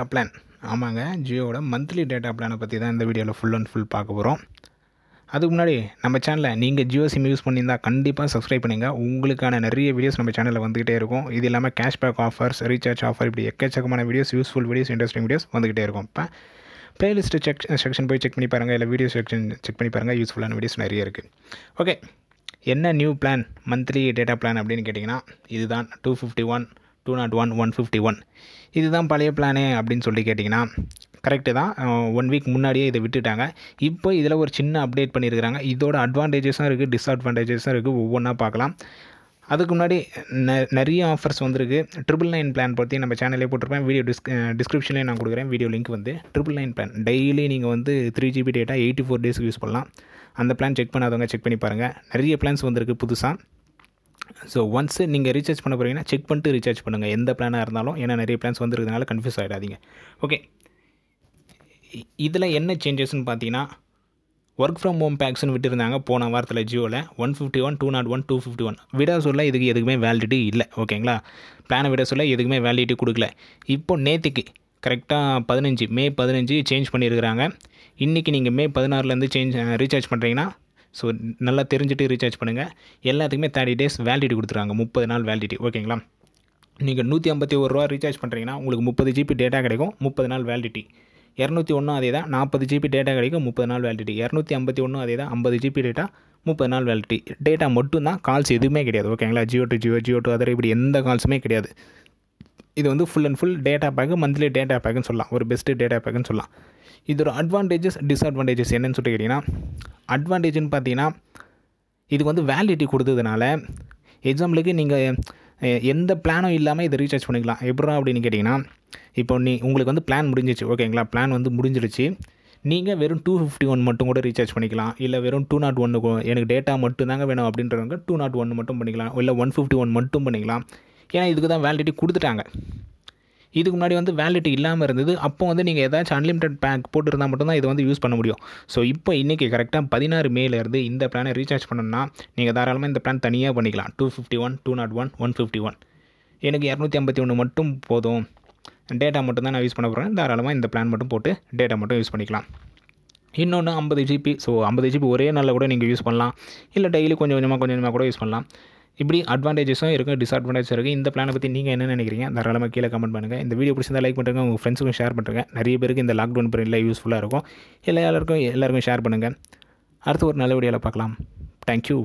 data plan ஆமாங்க ஜியோவோட monthly data பிளானை பற்றி தான் இந்த வீடியோவில் ஃபுல் அண்ட் ஃபுல் பார்க்க போகிறோம் அதுக்கு முன்னாடி நம்ம சேனலில் நீங்கள் ஜியோ சிம் யூஸ் பண்ணியிருந்தால் கண்டிப்பாக சப்ஸ்கிரைப் பண்ணுங்கள் உங்களுக்கான நிறைய வீடியோஸ் நம்ம சேனலில் வந்துகிட்டே இருக்கும் இது இல்லாமல் கேஷ்பேக் ஆஃபர்ஸ் ரீசார்ஜ் ஆஃபர் இப்படி எக்கச்சக்கமான videos useful videos interesting videos வந்துகிட்டே இருக்கும் இப்போ ப்ளேலிஸ்ட்டு செக் செக்ஷன் போய் செக் பண்ணி பாருங்கள் இல்லை வீடியோ செக்ஷன் செக் பண்ணி பாருங்கள் யூஸ்ஃபுல்லான வீடியோஸ் நிறைய இருக்குது ஓகே என்ன new plan monthly data plan அப்படின்னு கேட்டிங்கன்னா இதுதான் two fifty one two not one one fifty one இதுதான் பழைய பிளானே அப்படின்னு சொல்லி கேட்டிங்கன்னா கரெக்டு தான் ஒன் வீக் முன்னாடியே இதை விட்டுட்டாங்க இப்போ இதில் ஒரு சின்ன அப்டேட் பண்ணியிருக்கிறாங்க இதோட அட்வான்டேஜஸும் இருக்குது டிஸ்அட்வான்டேஜஸும் இருக்குது ஒவ்வொன்றா பார்க்கலாம் அதுக்கு முன்னாடி நிறைய ஆஃபர்ஸ் வந்திருக்கு ட்ரிபிள் நைன் பிளான் பற்றி நம்ம சேனலே போட்டிருப்பேன் வீடியோ டிஸ்க் டிஸ்கிரிப்ஷன்லேயே நான் கொடுக்குறேன் வீடியோ லிங்க் வந்து ட்ரிபிள் நைன் பிளான் டெய்லி நீங்கள் வந்து three GB data eighty four டேஸ்க்கு யூஸ் பண்ணலாம் அந்த பிளான் செக் பண்ணாதவங்க செக் பண்ணி பாருங்கள் நிறைய பிளான்ஸ் வந்திருக்கு புதுசாக ஸோ ஒன்ஸ் நீங்கள் ரீசார்ஜ் பண்ண போகிறீங்கன்னா செக் பண்ணிட்டு ரீசார்ஜ் பண்ணுங்கள் எந்த பிளானாக இருந்தாலும் ஏன்னா நிறைய பிளான்ஸ் வந்துருக்கிறதுனால கன்ஃபியூஸ் ஆகிடாதீங்க ஓகே இதில் என்ன சேஞ்சஸ்ன்னு பார்த்தீங்கன்னா ஒர்க் ஃப்ரம் ஹோம் பேக்ஸ்னு விட்டுருந்தாங்க போன வாரத்தில் ஜியோவில் one fifty one two not one two fifty one விட சொல்ல இதுக்கு எதுக்குமே வேலிடிட்டி இல்லை ஓகேங்களா பிளானை விட சொல்ல எதுக்குமே வேலிடிட்டி கொடுக்கல இப்போ நேற்றுக்கு கரெக்டாக பதினஞ்சு மே பதினஞ்சு சேஞ்ச் பண்ணியிருக்கிறாங்க இன்றைக்கி நீங்கள் மே பதினாறுலேருந்து சேஞ்ச் ரீசார்ஜ் பண்ணுறீங்கன்னா ஸோ நல்லா தெரிஞ்சுட்டு ரீசார்ஜ் பண்ணுங்கள் எல்லாத்துக்குமே தேர்ட்டி டேஸ் வேலிடிட்டி கொடுத்துருவாங்க முப்பது நாள் வேலிடிட்டி ஓகேங்களா நீங்கள் நூற்றி ஐம்பத்தி ஒரு ரூபா ரீசார்ஜ் பண்ணுறீங்கன்னா உங்களுக்கு முப்பது ஜிபி டேட்டா கிடைக்கும் முப்பது நாள் வேலிடிட்டி இரநூத்தி ஒன்றும் அதே தான் நாற்பது ஜிபி டேட்டா கிடைக்கும் முப்பது நாள் வேலிடிட்டி இரநூத்தி ஐம்பத்தி ஒன்றும் அதே தான் ஐம்பது ஜிபி டேட்டா முப்பது நாள் வேலிட்டி டேட்டா மட்டும்தான் கால்ஸ் எதுவுமே கிடையாது ஓகேங்களா Jio to Jio Jio to other இப்படி எந்த கால்ஸுமே கிடையாது இது வந்து full and full data pack monthly data பேக்குன்னு சொல்லலாம் ஒரு பெஸ்ட்டு டேட்டா பேக்குன்னு சொல்லலாம் இதோட அட்வான்டேஜஸ் டிஸ்அட்வான்டேஜஸ் என்னன்னு சொல்லிட்டு கேட்டிங்கன்னா அட்வான்டேஜ்னு பார்த்தீங்கன்னா இதுக்கு வந்து வேலிடிட்டி கொடுத்ததுனால எக்ஸாம்பிளுக்கு நீங்கள் எந்த பிளானும் இல்லாமல் இதை ரீசார்ஜ் பண்ணிக்கலாம் எப்படா அப்படின்னு கேட்டிங்கன்னா இப்போ நீ உங்களுக்கு வந்து பிளான் முடிஞ்சிச்சு ஓகேங்களா பிளான் வந்து முடிஞ்சிருச்சு நீங்கள் வெறும் டூ ஃபிஃப்டி ஒன் மட்டும் கூட ரீசார்ஜ் பண்ணிக்கலாம் இல்லை வெறும் டூ நாட் ஒன்று எனக்கு டேட்டா மட்டும் தாங்க வேணும் அப்படின்றவங்க டூ நாட் ஒன்று மட்டும் பண்ணிக்கலாம் இல்லை ஒன் ஃபிஃப்டி ஒன் மட்டும் பண்ணிக்கலாம் ஏன்னா இதுக்கு தான் வேலிடிட்டி கொடுத்துட்டாங்க இதுக்கு முன்னாடி வந்து வேலிட்டி இல்லாமல் இருந்தது அப்போ வந்து நீங்கள் ஏதாச்சும் அன்லிமிடெட் பேக் போட்டுருந்தால் மட்டும்தான் இதை வந்து யூஸ் பண்ண முடியும் ஸோ இப்போ இன்றைக்கி கரெக்டாக பதினாறு மேலேருந்து இந்த பிளானை ரீசார்ஜ் பண்ணணும்னா நீங்கள் தாராளமாக இந்த பிளான் தனியாக பண்ணிக்கலாம் two fifty one two not one one fifty one எனக்கு இரநூத்தி ஐம்பத்தி ஒன்று மட்டும் போதும் டேட்டா மட்டும் தான் நான் யூஸ் பண்ண போகிறேன் தாராளமாக இந்த பிளான் மட்டும் போட்டு டேட்டா மட்டும் யூஸ் பண்ணிக்கலாம் இன்னொன்று ஐம்பது ஜிபி ஸோ ஐம்பது ஜிபி ஒரே நாளில் கூட நீங்கள் யூஸ் பண்ணலாம் இல்லை டெய்லி கொஞ்சம் கொஞ்சமாக கொஞ்சம் கொஞ்சமாக கூட யூஸ் பண்ணலாம் இப்படி அட்வான்டேஜஸும் இருக்கும் டிஸ்அட்வான்டேஜ் இருக்குது இந்த பிளானை பற்றி நீங்கள் என்ன நினைக்கிறீங்க தாராளமாக கீழே கமெண்ட் பண்ணுங்கள் இந்த வீடியோ பிடிச்சிருந்தா லைக் பண்ணுறேங்க உங்கள் ஃப்ரெண்ட்ஸுக்கும் ஷேர் பண்ணுறேங்க நிறைய பேருக்கு இந்த லாக்டவுன் பிரியில் யூஸ்ஃபுல்லாக இருக்கும் எல்லாருக்கும் எல்லாருக்கும் ஷேர் பண்ணுங்கள் அடுத்து ஒரு நல்ல வீடியோவில் பார்க்கலாம் தேங்க்யூ